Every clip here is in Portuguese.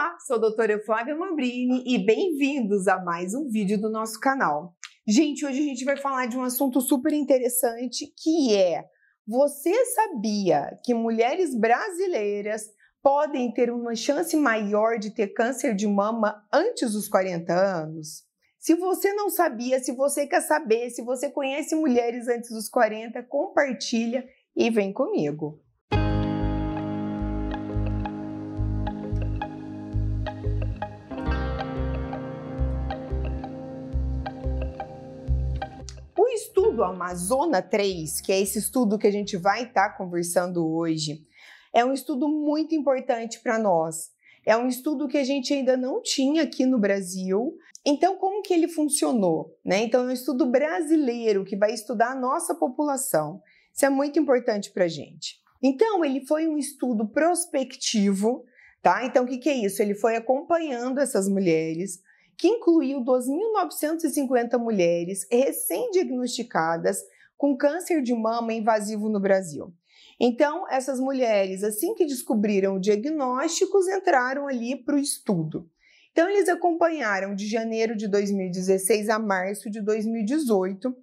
Olá, sou a doutora Flávia Lambrini e bem-vindos a mais um vídeo do nosso canal. Gente, hoje a gente vai falar de um assunto super interessante que é você sabia que mulheres brasileiras podem ter uma chance maior de ter câncer de mama antes dos 40 anos? Se você não sabia, se você quer saber, se você conhece mulheres antes dos 40, compartilha e vem comigo. O estudo Amazona 3, que é esse estudo que a gente vai estar tá conversando hoje, é um estudo muito importante para nós. É um estudo que a gente ainda não tinha aqui no Brasil. Então, como que ele funcionou? Né? Então, é um estudo brasileiro que vai estudar a nossa população. Isso é muito importante para a gente. Então, ele foi um estudo prospectivo, tá? Então, o que, que é isso? Ele foi acompanhando essas mulheres que incluiu 2.950 mulheres recém-diagnosticadas com câncer de mama invasivo no Brasil. Então, essas mulheres, assim que descobriram o diagnóstico, entraram ali para o estudo. Então, eles acompanharam de janeiro de 2016 a março de 2018.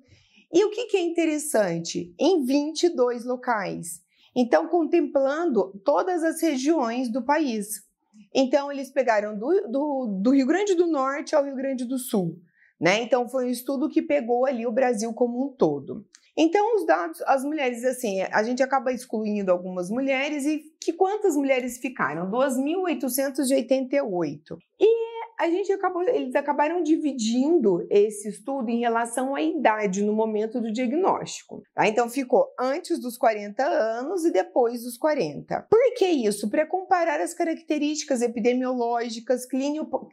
E o que, que é interessante? Em 22 locais. Então, contemplando todas as regiões do país. Então, eles pegaram do, do, do Rio Grande do Norte ao Rio Grande do Sul. Né? Então, foi um estudo que pegou ali o Brasil como um todo. Então, os dados, as mulheres, assim, a gente acaba excluindo algumas mulheres e que quantas mulheres ficaram? 2.888. E a gente acabou, eles acabaram dividindo esse estudo em relação à idade no momento do diagnóstico. Tá? Então ficou antes dos 40 anos e depois dos 40. Por que isso? Para comparar as características epidemiológicas,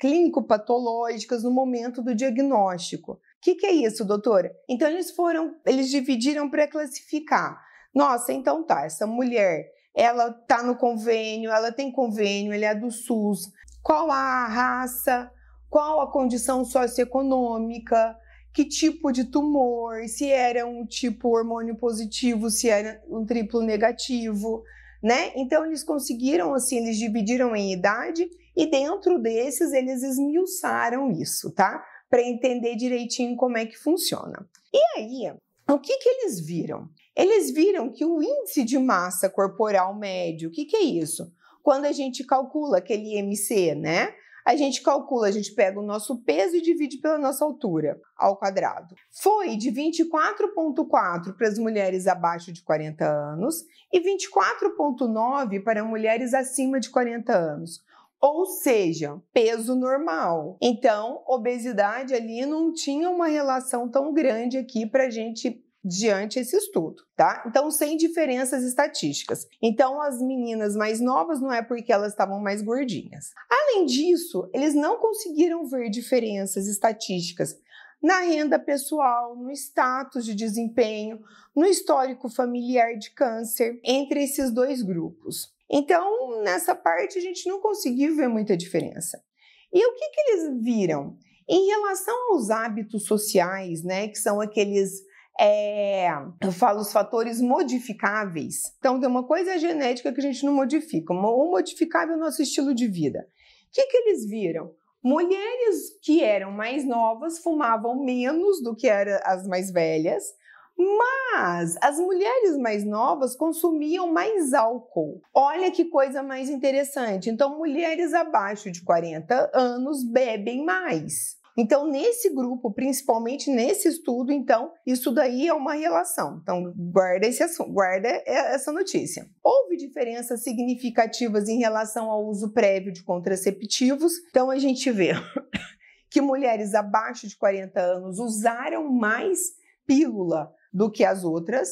clínico-patológicas no momento do diagnóstico. O que, que é isso, doutora? Então eles foram, eles dividiram para classificar. Nossa, então tá, essa mulher ela tá no convênio, ela tem convênio, ela é do SUS, qual a raça, qual a condição socioeconômica, que tipo de tumor, se era um tipo hormônio positivo, se era um triplo negativo, né? Então eles conseguiram assim, eles dividiram em idade e dentro desses eles esmiuçaram isso, tá? Para entender direitinho como é que funciona. E aí, o que que eles viram? Eles viram que o índice de massa corporal médio, o que que é isso? quando a gente calcula aquele IMC, né? A gente calcula, a gente pega o nosso peso e divide pela nossa altura ao quadrado. Foi de 24,4 para as mulheres abaixo de 40 anos e 24,9 para mulheres acima de 40 anos. Ou seja, peso normal. Então, obesidade ali não tinha uma relação tão grande aqui para a gente diante esse estudo, tá? Então, sem diferenças estatísticas. Então, as meninas mais novas não é porque elas estavam mais gordinhas. Além disso, eles não conseguiram ver diferenças estatísticas na renda pessoal, no status de desempenho, no histórico familiar de câncer entre esses dois grupos. Então, nessa parte, a gente não conseguiu ver muita diferença. E o que, que eles viram? Em relação aos hábitos sociais, né, que são aqueles é, eu falo os fatores modificáveis. Então, tem uma coisa genética que a gente não modifica, ou modificável é o nosso estilo de vida. O que, que eles viram? Mulheres que eram mais novas fumavam menos do que eram as mais velhas, mas as mulheres mais novas consumiam mais álcool. Olha que coisa mais interessante. Então, mulheres abaixo de 40 anos bebem mais. Então, nesse grupo, principalmente nesse estudo, então, isso daí é uma relação. Então, guarda esse assunto, guarda essa notícia. Houve diferenças significativas em relação ao uso prévio de contraceptivos. Então, a gente vê que mulheres abaixo de 40 anos usaram mais pílula do que as outras.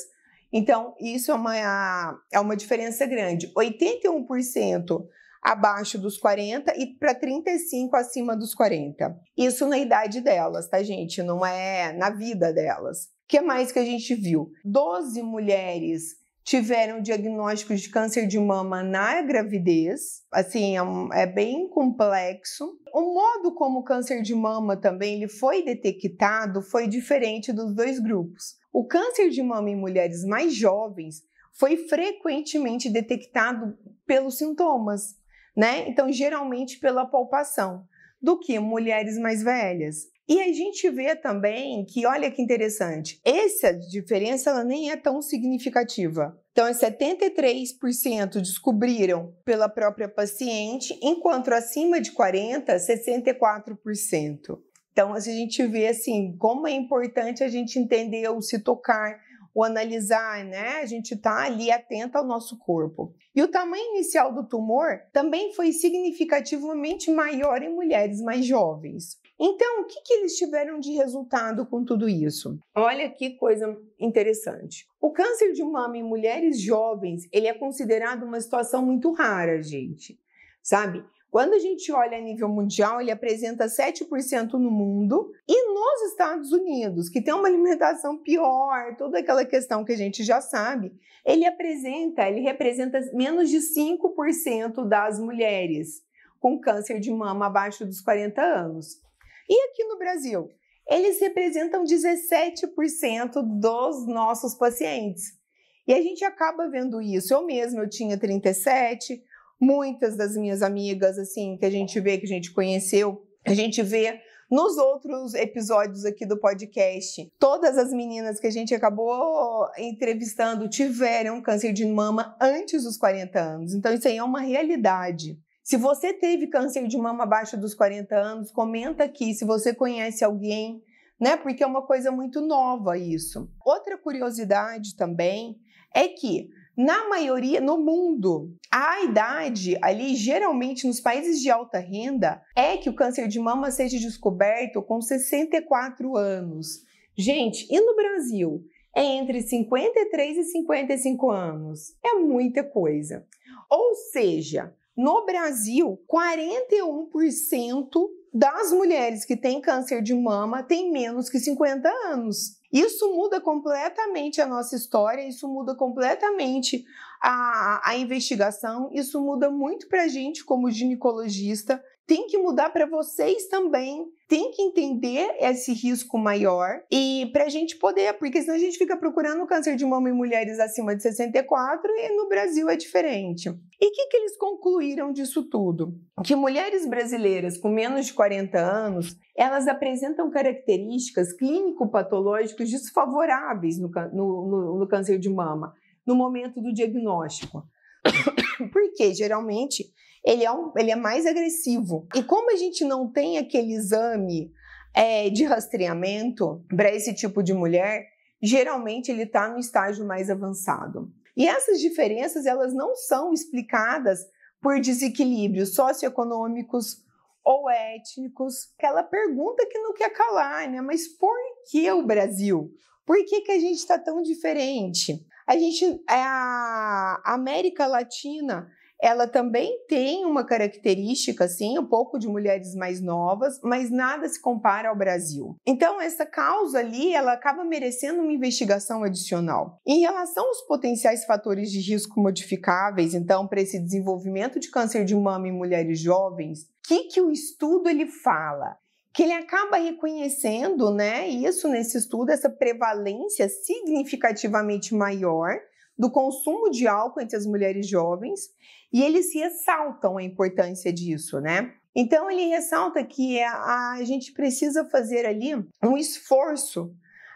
Então, isso é uma, é uma diferença grande. 81% abaixo dos 40 e para 35 acima dos 40. Isso na idade delas, tá, gente? Não é na vida delas. O que mais que a gente viu? 12 mulheres tiveram diagnósticos de câncer de mama na gravidez, assim, é, um, é, bem complexo. O modo como o câncer de mama também ele foi detectado foi diferente dos dois grupos. O câncer de mama em mulheres mais jovens foi frequentemente detectado pelos sintomas né? Então, geralmente pela palpação, do que mulheres mais velhas. E a gente vê também que, olha que interessante, essa diferença ela nem é tão significativa. Então, é 73% descobriram pela própria paciente, enquanto acima de 40, 64%. Então, a gente vê assim como é importante a gente entender ou se tocar o analisar, né? A gente está ali atento ao nosso corpo. E o tamanho inicial do tumor também foi significativamente maior em mulheres mais jovens. Então, o que, que eles tiveram de resultado com tudo isso? Olha que coisa interessante. O câncer de mama em mulheres jovens, ele é considerado uma situação muito rara, gente. Sabe? Quando a gente olha a nível mundial, ele apresenta 7% no mundo e nos Estados Unidos, que tem uma alimentação pior, toda aquela questão que a gente já sabe, ele apresenta, ele representa menos de 5% das mulheres com câncer de mama abaixo dos 40 anos. E aqui no Brasil, eles representam 17% dos nossos pacientes. E a gente acaba vendo isso. Eu mesma, eu tinha 37, Muitas das minhas amigas, assim, que a gente vê, que a gente conheceu, a gente vê nos outros episódios aqui do podcast, todas as meninas que a gente acabou entrevistando tiveram câncer de mama antes dos 40 anos. Então, isso aí é uma realidade. Se você teve câncer de mama abaixo dos 40 anos, comenta aqui se você conhece alguém, né? Porque é uma coisa muito nova isso. Outra curiosidade também é que na maioria, no mundo, a idade ali, geralmente nos países de alta renda, é que o câncer de mama seja descoberto com 64 anos. Gente, e no Brasil? É entre 53 e 55 anos. É muita coisa. Ou seja, no Brasil, 41% das mulheres que têm câncer de mama tem menos que 50 anos. Isso muda completamente a nossa história, isso muda completamente a, a investigação. Isso muda muito para a gente, como ginecologista. Tem que mudar para vocês também. Tem que entender esse risco maior e para a gente poder, porque senão a gente fica procurando câncer de mama em mulheres acima de 64 e no Brasil é diferente. E o que, que eles concluíram disso tudo? Que mulheres brasileiras com menos de 40 anos elas apresentam características clínico-patológicas desfavoráveis no, no, no, câncer de mama no momento do diagnóstico. Porque geralmente ele é, um, ele é mais agressivo. E como a gente não tem aquele exame é, de rastreamento para esse tipo de mulher, geralmente ele está no estágio mais avançado. E essas diferenças elas não são explicadas por desequilíbrios socioeconômicos ou étnicos. Aquela pergunta que não quer calar, né? Mas por que o Brasil? Por que, que a gente está tão diferente? A gente, é, a América Latina, ela também tem uma característica, assim, um pouco de mulheres mais novas, mas nada se compara ao Brasil. Então, essa causa ali, ela acaba merecendo uma investigação adicional. Em relação aos potenciais fatores de risco modificáveis, então, para esse desenvolvimento de câncer de mama em mulheres jovens, o que, que o estudo ele fala? que ele acaba reconhecendo, né, isso nesse estudo, essa prevalência significativamente maior do consumo de álcool entre as mulheres jovens, e eles ressaltam a importância disso, né? Então ele ressalta que é a, a gente precisa fazer ali um esforço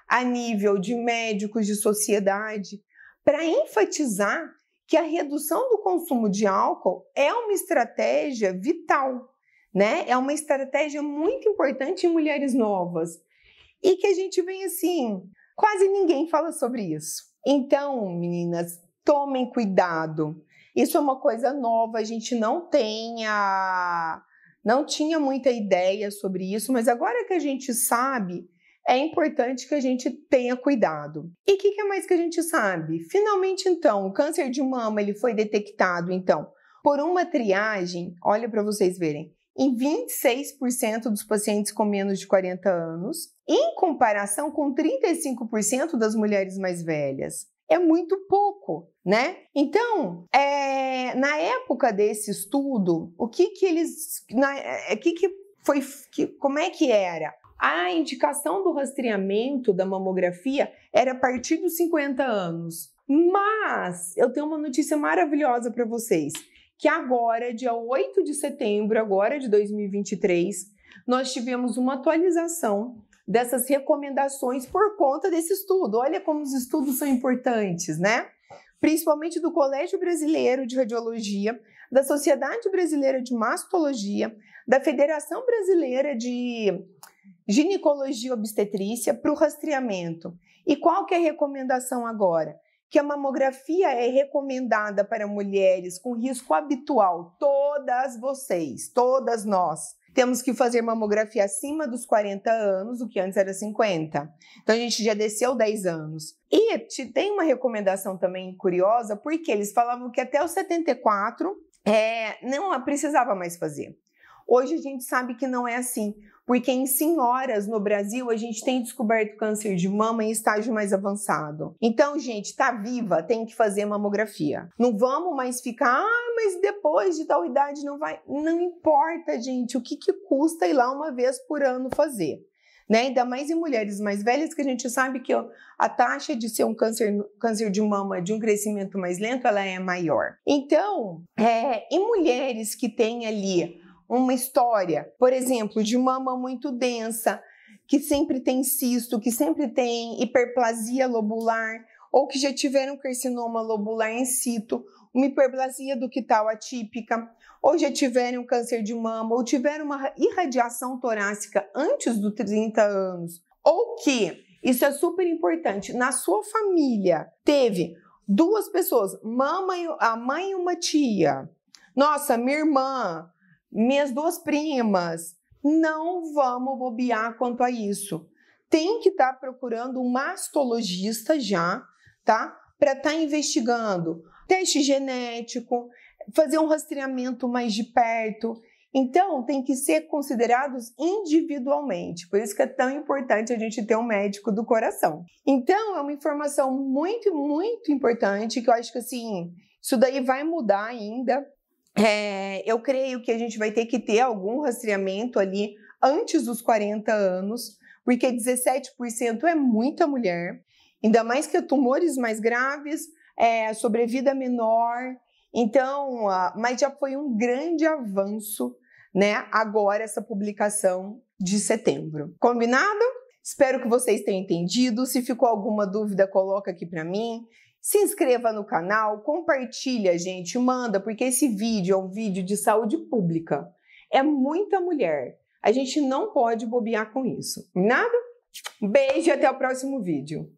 a nível de médicos de sociedade para enfatizar que a redução do consumo de álcool é uma estratégia vital né? É uma estratégia muito importante em mulheres novas e que a gente vem assim, quase ninguém fala sobre isso. Então, meninas, tomem cuidado. Isso é uma coisa nova, a gente não tem a não tinha muita ideia sobre isso, mas agora que a gente sabe, é importante que a gente tenha cuidado. E o que, que, é mais que a gente sabe? Finalmente, então, o câncer de mama ele foi detectado, então, por uma triagem, olha para vocês verem, em 26% dos pacientes com menos de 40 anos, em comparação com 35% das mulheres mais velhas. É muito pouco, né? Então, é, na época desse estudo, o que que eles, na, é, que que foi, que, como é que era? A indicação do rastreamento da mamografia era a partir dos 50 anos. Mas eu tenho uma notícia maravilhosa para vocês que agora, dia 8 de setembro, agora de 2023, nós tivemos uma atualização dessas recomendações por conta desse estudo. Olha como os estudos são importantes, né? Principalmente do Colégio Brasileiro de Radiologia, da Sociedade Brasileira de Mastologia, da Federação Brasileira de Ginecologia e Obstetrícia para o rastreamento. E qual que é a recomendação agora? que a mamografia é recomendada para mulheres com risco habitual. Todas vocês, todas nós. Temos que fazer mamografia acima dos 40 anos, o que antes era 50. Então a gente já desceu 10 anos. E tem uma recomendação também curiosa, porque eles falavam que até os 74 é, não precisava mais fazer. Hoje a gente sabe que não é assim porque em senhoras no Brasil a gente tem descoberto câncer de mama em estágio mais avançado. Então, gente, tá viva, tem que fazer mamografia. Não vamos mais ficar, ah, mas depois de tal idade não vai. Não importa, gente, o que, que custa ir lá uma vez por ano fazer. Né? Ainda mais em mulheres mais velhas, que a gente sabe que a taxa de ser um câncer, câncer de mama de um crescimento mais lento, ela é maior. Então, é, em mulheres que têm ali uma história, por exemplo, de mama muito densa, que sempre tem cisto, que sempre tem hiperplasia lobular, ou que já tiveram carcinoma lobular em situ, uma hiperplasia ductal atípica, ou já tiveram câncer de mama, ou tiveram uma irradiação torácica antes dos 30 anos, ou que, isso é super importante, na sua família teve duas pessoas, mama, a mãe e uma tia. Nossa, minha irmã minhas duas primas. Não vamos bobear quanto a isso. Tem que estar tá procurando um mastologista já, tá? Para estar tá investigando teste genético, fazer um rastreamento mais de perto. Então, tem que ser considerados individualmente. Por isso que é tão importante a gente ter um médico do coração. Então, é uma informação muito, muito importante que eu acho que assim, isso daí vai mudar ainda, é, eu creio que a gente vai ter que ter algum rastreamento ali antes dos 40 anos, porque 17% é muita mulher, ainda mais que tumores mais graves, é, sobrevida menor. Então, ah, mas já foi um grande avanço, né? Agora essa publicação de setembro. Combinado? Espero que vocês tenham entendido. Se ficou alguma dúvida, coloca aqui para mim. Se inscreva no canal, compartilha, gente, manda, porque esse vídeo é um vídeo de saúde pública. É muita mulher. A gente não pode bobear com isso. Nada? beijo e até o próximo vídeo.